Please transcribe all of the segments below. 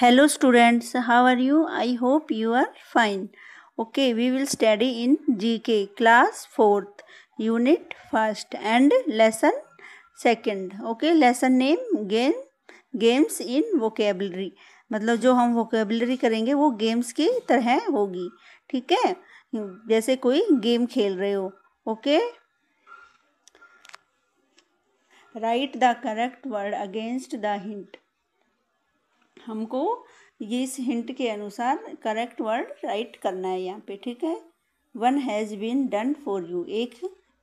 Hello students how are you I hope you are fine okay we will study in GK class fourth unit first and lesson second okay lesson name game games in vocabulary मतलब जो हम vocabulary करेंगे वो games की तरह होगी ठीक है जैसे कोई गेम खेल रहे हो okay right the correct word against the hint हमको ये इस हिंट के अनुसार करेक्ट वर्ड राइट करना है यहाँ पे ठीक है one has been done for you एक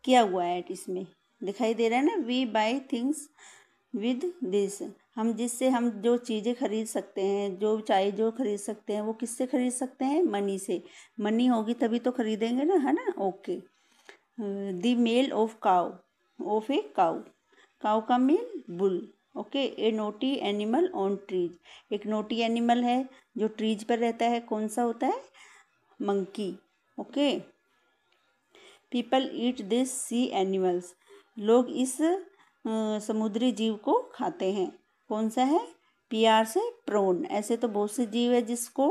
किया हुआ है इसमें दिखाई दे रहा है ना we buy things with this हम जिससे हम जो चीज़ें खरीद सकते हैं जो चाहे जो खरीद सकते हैं वो किससे खरीद सकते हैं मनी से मनी होगी तभी तो खरीदेंगे ना है ना okay the male of cow of a cow cow का male bull okay a naughty animal on trees एक नोटी एनिमल है जो ट्रीज पर रहता है कौन सा होता है monkey okay people eat this sea animals लोग इस समुद्री जीव को खाते हैं कौन सा है पी आर से प्रोन ऐसे तो बहुत से जीव है जिसको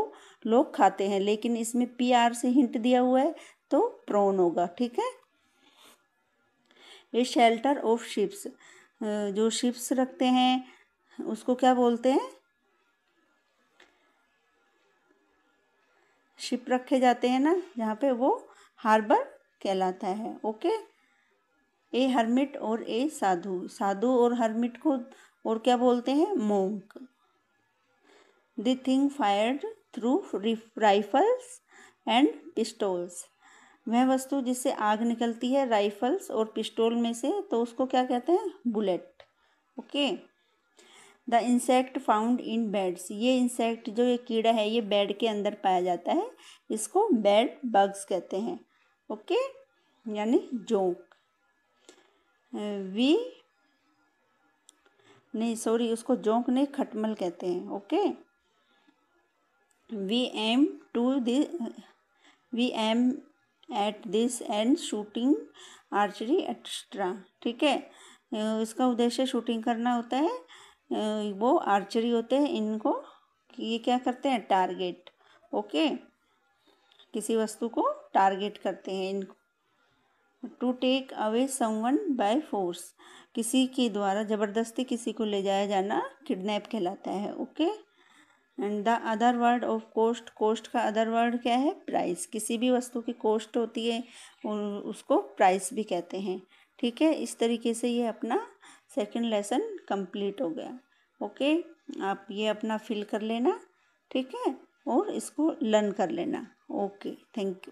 लोग खाते हैं लेकिन इसमें पी आर से हिंट दिया हुआ है तो प्रोन होगा ठीक है ए शेल्टर ऑफ शिप्स जो शिप्स रखते हैं उसको क्या बोलते हैं शिप रखे जाते हैं ना जहाँ पे वो हार्बर कहलाता है ओके ए हर्मिट और ए साधु साधु और हर्मिट को और क्या बोलते हैं monk the thing fired through rifles and pistols वह वस्तु जिससे आग निकलती है राइफल्स और पिस्टोल में से तो उसको क्या कहते हैं bullet okay the insect found in beds ये इंसेक्ट जो ये कीड़ा है ये बेड के अंदर पाया जाता है इसको बेड बग्स कहते हैं ओके यानी जोंक वी नहीं सॉरी उसको जोंक नहीं खटमल कहते हैं okay we aim to the we aim at this and shooting archery extra ठीक है इसका उद्देश्य शूटिंग करना होता है वो आर्चरी होते हैं इनको ये क्या करते हैं टारगेट ओके किसी वस्तु को टारगेट करते हैं इनको to take away someone by force किसी के द्वारा ज़बरदस्ती किसी को ले जाया जाना किडनैप कहलाता है okay okay? And the other word of cost cost का अदर वर्ड क्या है प्राइस किसी भी वस्तु की कोस्ट होती है उसको प्राइस भी कहते हैं ठीक है इस तरीके से ये अपना सेकंड लेसन कंप्लीट हो गया ओके आप ये अपना फिल कर लेना ठीक है और इसको लर्न कर लेना ओके थैंक यू